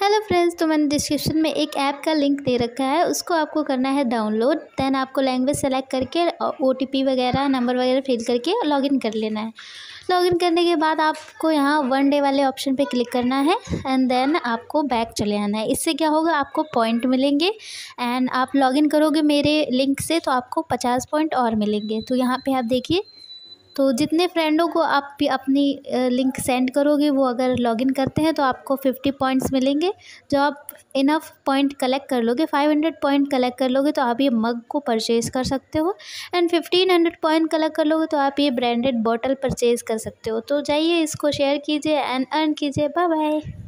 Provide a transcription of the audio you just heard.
hello friends तो मैंने description में एक ऐप का लिंक दे रखा है उसको आपको करना है डाउनलोड दैन आपको लैंग्वेज सेलेक्ट करके ओ वगैरह नंबर वगैरह फिल करके लॉगिन कर लेना है लॉगिन करने के बाद आपको यहाँ वन डे वाले ऑप्शन पे क्लिक करना है एंड देन आपको बैक चले आना है इससे क्या होगा आपको पॉइंट मिलेंगे एंड आप लॉगिन करोगे मेरे लिंक से तो आपको पचास पॉइंट और मिलेंगे तो यहाँ पर आप देखिए तो जितने फ्रेंडों को आप भी अपनी लिंक सेंड करोगे वो अगर लॉगिन करते हैं तो आपको फिफ्टी पॉइंट्स मिलेंगे जो आप इनफ पॉइंट कलेक्ट कर लोगे फाइव हंड्रेड पॉइंट कलेक्ट कर लोगे तो आप ये मग को परचेज़ कर सकते हो and fifteen hundred point collect कर लोगे तो आप ये ब्रांडेड बॉटल परचेज़ कर सकते हो तो जाइए इसको शेयर कीजिए एंड अर्न कीजिए बाय बाय